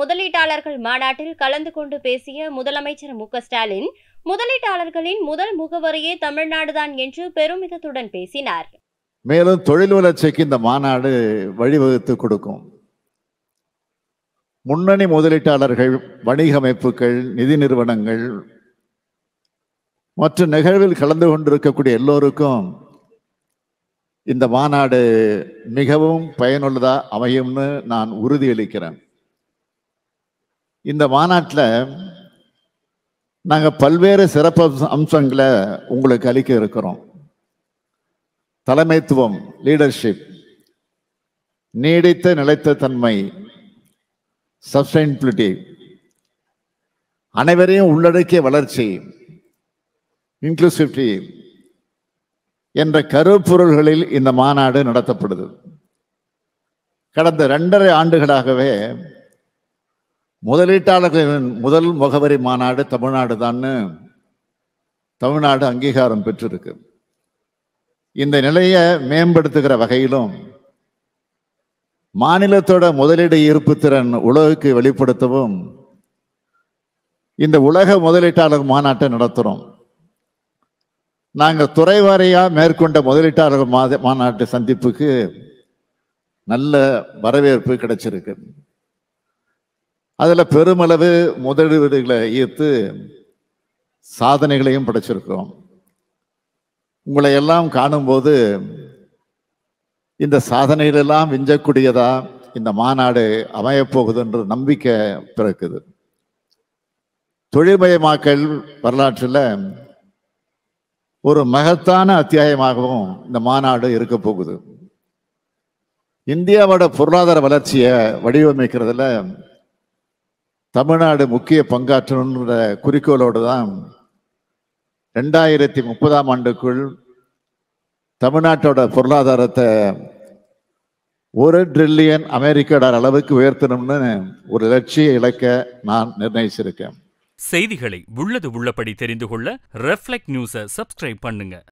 முதலீட்டாளர்கள் மாநாட்டில் கலந்து கொண்டு பேசிய முதலமைச்சர் மு ஸ்டாலின் முதலீட்டாளர்களின் முதல் முகவரியே தமிழ்நாடுதான் என்று பெருமிதத்துடன் பேசினார் மேலும் தொழில் வளர்ச்சிக்கு இந்த மாநாடு வழிவகுத்து கொடுக்கும் முன்னணி முதலீட்டாளர்கள் வணிக அமைப்புகள் நிதி நிறுவனங்கள் மற்ற நிகழ்வில் கலந்து கொண்டிருக்கக்கூடிய எல்லோருக்கும் இந்த மாநாடு மிகவும் பயனுள்ளதாக அமையும்னு நான் உறுதியளிக்கிறேன் இந்த மாநாட்டில் நாங்கள் பல்வேறு சிறப்பு அம்சங்களை உங்களுக்கு அளிக்க இருக்கிறோம் தலைமைத்துவம் லீடர்ஷிப் நீடித்த நிலைத்த தன்மை சஸ்டைனபிலிட்டி அனைவரையும் உள்ளடக்கிய வளர்ச்சி இன்க்ளூசிவிட்டி என்ற கருப்பொருள்களில் இந்த மாநாடு நடத்தப்படுது கடந்த ரெண்டரை ஆண்டுகளாகவே முதலீட்டாளர்களின் முதல் முகவரி மாநாடு தமிழ்நாடு தான் தமிழ்நாடு அங்கீகாரம் பெற்றிருக்கு இந்த நிலையை மேம்படுத்துகிற வகையிலும் மாநிலத்தோட முதலீடு ஈர்ப்பு திறன் உலகுக்கு வெளிப்படுத்தவும் இந்த உலக முதலீட்டாளர் மாநாட்டை நடத்துகிறோம் நாங்கள் துறை வாரியாக மேற்கொண்ட முதலீட்டாளர் மாத மாநாட்டு சந்திப்புக்கு நல்ல வரவேற்பு கிடைச்சிருக்கு அதில் பெருமளவு முதலீடுகளை ஈர்த்து சாதனைகளையும் படைச்சிருக்கிறோம் உங்களை எல்லாம் காணும்போது இந்த சாதனைகளெல்லாம் விஞ்சக்கூடியதா இந்த மாநாடு அமையப்போகுதுன்ற நம்பிக்கை பிறக்குது தொழில்மயமாக்கல் வரலாற்றில் ஒரு மகத்தான அத்தியாயமாகவும் இந்த மாநாடு இருக்க போகுது இந்தியாவோட பொருளாதார வளர்ச்சியை வடிவமைக்கிறதுல தமிழ்நாடு முக்கிய பங்காற்றணுன்ற குறிக்கோளோடு தான் ரெண்டாயிரத்தி முப்பதாம் ஆண்டுக்குள் தமிழ்நாட்டோட பொருளாதாரத்தை ஒரு ட்ரில்லியன் அமெரிக்க டாலர் அளவுக்கு உயர்த்தணும்னு ஒரு லட்சிய இலக்க நான் நிர்ணயிச்சிருக்கேன் செய்திகளை உள்ளது உள்ளபடி தெரிந்து கொள்ள ரெஃப்ளெக்ட் நியூஸை சப்ஸ்கிரைப் பண்ணுங்க